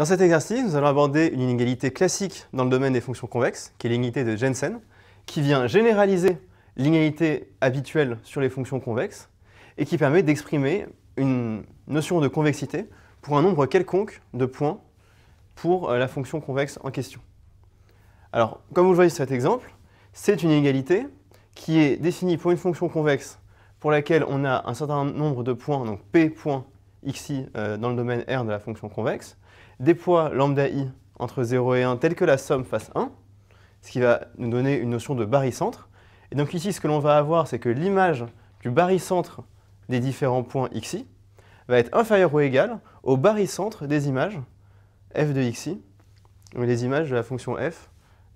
Dans cet exercice, nous allons aborder une inégalité classique dans le domaine des fonctions convexes, qui est l'inégalité de Jensen, qui vient généraliser l'inégalité habituelle sur les fonctions convexes et qui permet d'exprimer une notion de convexité pour un nombre quelconque de points pour euh, la fonction convexe en question. Alors, comme vous le voyez sur cet exemple, c'est une inégalité qui est définie pour une fonction convexe pour laquelle on a un certain nombre de points, donc p points xi euh, dans le domaine R de la fonction convexe, déploie lambda i entre 0 et 1 tel que la somme fasse 1, ce qui va nous donner une notion de barycentre. Et donc ici, ce que l'on va avoir, c'est que l'image du barycentre des différents points xi va être inférieure ou égale au barycentre des images f de xi, ou les images de la fonction f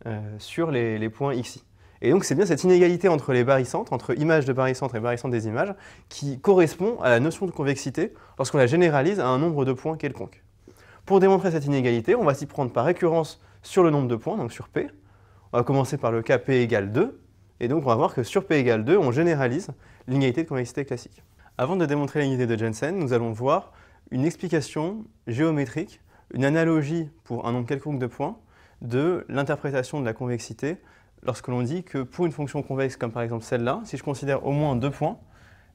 euh, sur les, les points xi. Et donc c'est bien cette inégalité entre les barycentres, entre images de barycentres et barycentres des images, qui correspond à la notion de convexité lorsqu'on la généralise à un nombre de points quelconque. Pour démontrer cette inégalité, on va s'y prendre par récurrence sur le nombre de points, donc sur P. On va commencer par le cas P égale 2, et donc on va voir que sur P égale 2, on généralise l'inégalité de convexité classique. Avant de démontrer l'inégalité de Jensen, nous allons voir une explication géométrique, une analogie pour un nombre quelconque de points de l'interprétation de la convexité lorsque l'on dit que pour une fonction convexe comme par exemple celle-là, si je considère au moins deux points,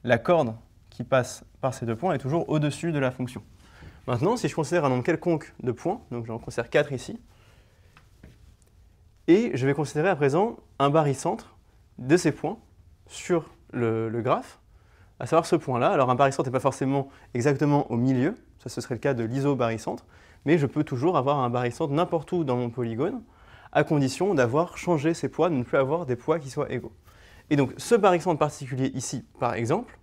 la corde qui passe par ces deux points est toujours au-dessus de la fonction. Maintenant, si je considère un nombre quelconque de points, donc j'en considère quatre ici, et je vais considérer à présent un barycentre de ces points sur le, le graphe, à savoir ce point-là. Alors un barycentre n'est pas forcément exactement au milieu, ça ce serait le cas de l'isobarycentre, mais je peux toujours avoir un barycentre n'importe où dans mon polygone, à condition d'avoir changé ses poids, de ne plus avoir des poids qui soient égaux. Et donc ce barycentre particulier ici, par exemple,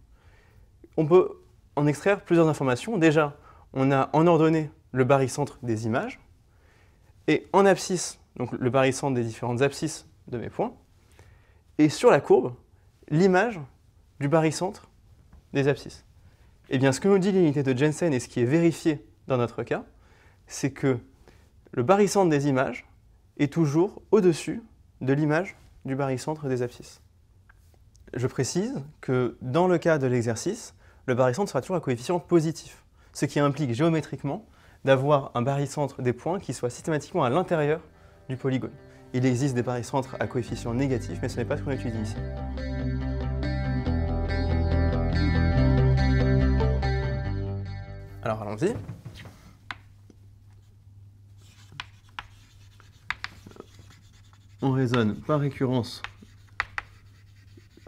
on peut en extraire plusieurs informations. Déjà, on a en ordonnée le barycentre des images, et en abscisse, donc le barycentre des différentes abscisses de mes points, et sur la courbe, l'image du barycentre des abscisses. Et eh bien, ce que nous dit l'unité de Jensen et ce qui est vérifié dans notre cas, c'est que le barycentre des images est toujours au-dessus de l'image du barycentre des abscisses. Je précise que dans le cas de l'exercice, le barycentre sera toujours à coefficient positif, ce qui implique géométriquement d'avoir un barycentre des points qui soit systématiquement à l'intérieur du polygone. Il existe des barycentres à coefficient négatif, mais ce n'est pas ce qu'on étudie ici. Alors allons-y. raisonne par récurrence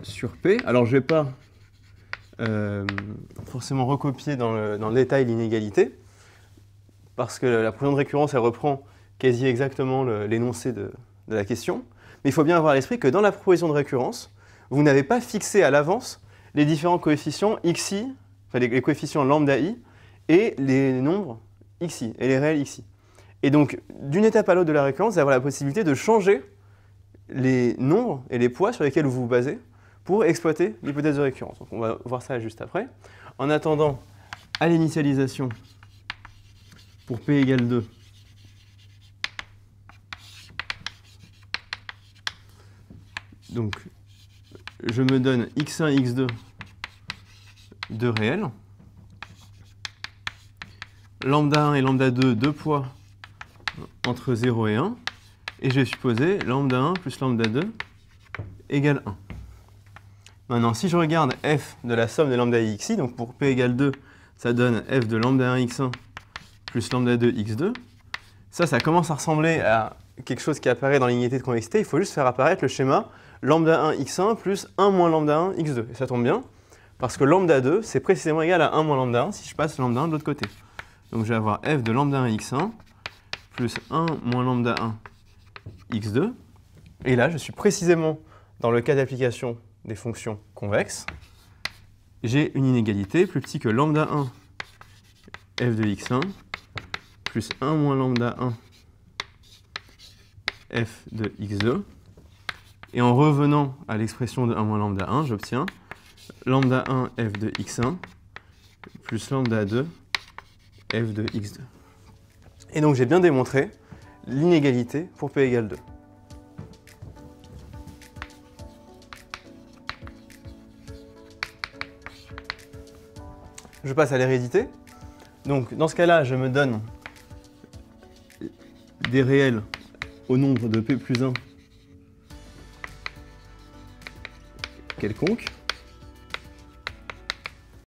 sur P. Alors, je ne vais pas euh, forcément recopier dans le, détail l'inégalité, parce que la provision de récurrence, elle reprend quasi exactement l'énoncé de, la question. Mais il faut bien avoir à l'esprit que dans la proposition de récurrence, vous n'avez pas fixé à l'avance les différents coefficients xi, enfin les, coefficients lambda i, et les nombres xi, et les réels xi. Et donc, d'une étape à l'autre de la récurrence, vous allez avoir la possibilité de changer les nombres et les poids sur lesquels vous vous basez pour exploiter l'hypothèse de récurrence. Donc on va voir ça juste après. En attendant, à l'initialisation, pour p égale 2, donc je me donne x1, x2 de réel, lambda 1 et lambda 2, deux poids entre 0 et 1, et je vais supposer lambda 1 plus lambda 2 égale 1. Maintenant, si je regarde f de la somme de lambda x i, donc pour p égale 2, ça donne f de lambda 1 x1 plus lambda 2 x2. Ça, ça commence à ressembler à quelque chose qui apparaît dans l'unité de convexité. Il faut juste faire apparaître le schéma lambda 1 x1 plus 1 moins lambda 1 x2. Et ça tombe bien, parce que lambda 2, c'est précisément égal à 1 moins lambda 1 si je passe lambda 1 de l'autre côté. Donc je vais avoir f de lambda 1 x1 plus 1 moins lambda 1 x2. Et là, je suis précisément dans le cas d'application des fonctions convexes. J'ai une inégalité plus petit que lambda 1 f de x1 plus 1 moins lambda 1 f de x2. Et en revenant à l'expression de 1 moins lambda 1, j'obtiens lambda 1 f de x1 plus lambda 2 f de x2. Et donc j'ai bien démontré l'inégalité pour P égale 2. Je passe à l'hérédité. Donc dans ce cas-là, je me donne des réels au nombre de P plus 1 quelconque.